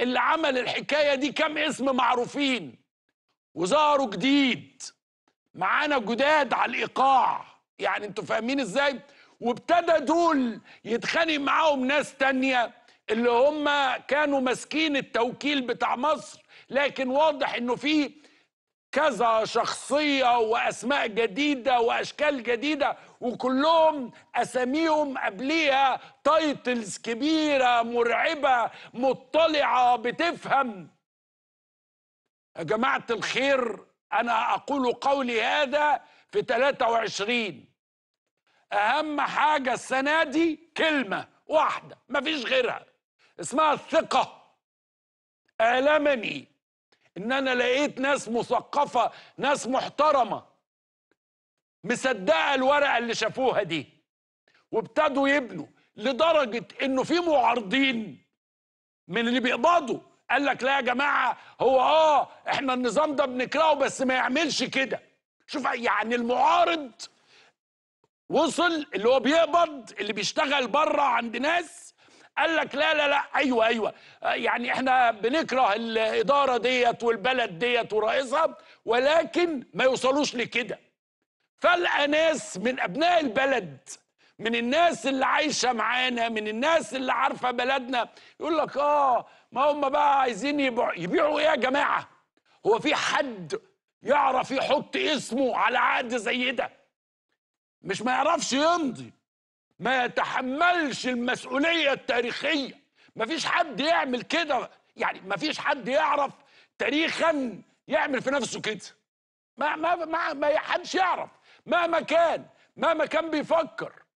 اللي عمل الحكاية دي كام اسم معروفين وظهروا جديد معانا جداد على الإيقاع يعني انتوا فاهمين ازاي وابتدى دول يتخانق معاهم ناس تانية اللي هم كانوا ماسكين التوكيل بتاع مصر لكن واضح انه في كذا شخصية وأسماء جديدة وأشكال جديدة وكلهم أساميهم قبليها تايتلز كبيرة مرعبة مطلعة بتفهم يا جماعة الخير أنا أقول قولي هذا في 23 أهم حاجة السنة دي كلمة واحدة مفيش غيرها اسمها الثقة ألمني ان انا لقيت ناس مثقفه ناس محترمه مصدقه الورقه اللي شافوها دي وابتدوا يبنوا لدرجه انه في معارضين من اللي بيقبضوا قال لك لا يا جماعه هو اه احنا النظام ده بنكرهه بس ما يعملش كده شوف يعني المعارض وصل اللي هو بيقبض اللي بيشتغل بره عند ناس قال لك لا لا لا ايوه ايوه يعني احنا بنكره الاداره ديت والبلد ديت ورئيسها ولكن ما يوصلوش لكده فلقى ناس من ابناء البلد من الناس اللي عايشه معانا من الناس اللي عارفه بلدنا يقول لك اه ما هم بقى عايزين يبيعوا, يبيعوا ايه يا جماعه هو في حد يعرف يحط اسمه على عقد زي ده مش ما يعرفش يمضي ما يتحملش المسؤولية التاريخية مفيش حد يعمل كده يعني مفيش حد يعرف تاريخا يعمل في نفسه كده ما ما ما, ما حدش يعرف مهما كان مهما كان بيفكر